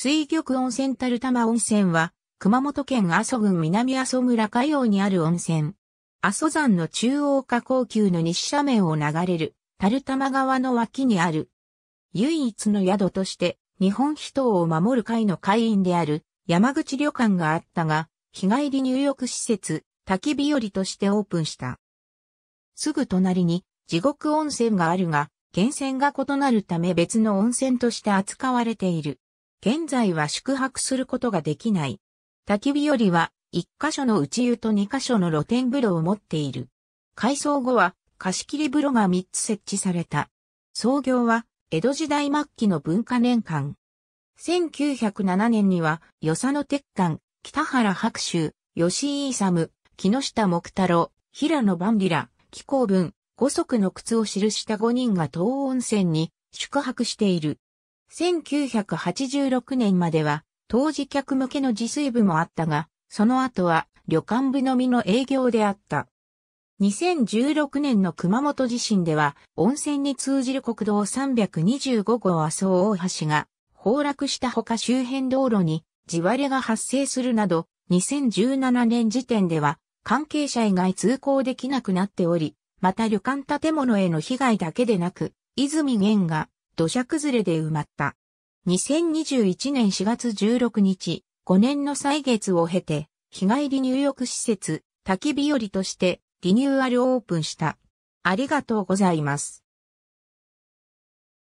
水玉温泉樽玉温泉は、熊本県阿蘇郡南阿蘇村海洋にある温泉。阿蘇山の中央下高級の西斜面を流れる、樽玉川の脇にある。唯一の宿として、日本人を守る会の会員である、山口旅館があったが、日帰り入浴施設、滝日和としてオープンした。すぐ隣に、地獄温泉があるが、源泉が異なるため別の温泉として扱われている。現在は宿泊することができない。焚き火よりは、一箇所の内湯と二箇所の露天風呂を持っている。改装後は、貸し切り風呂が3つ設置された。創業は、江戸時代末期の文化年間。1907年には、与謝野鉄管、北原白秋、吉井勇、木下木太郎、平野万里ら、紀行文、五足の靴を記した5人が東温泉に宿泊している。1986年までは、当時客向けの自炊部もあったが、その後は旅館部のみの営業であった。2016年の熊本地震では、温泉に通じる国道325号麻生大橋が崩落したほか周辺道路に地割れが発生するなど、2017年時点では関係者以外通行できなくなっており、また旅館建物への被害だけでなく、泉源が土砂崩れで埋まった。2021年4月16日、5年の歳月を経て、日帰り入浴施設、焚き日和としてリニューアルオープンした。ありがとうございます。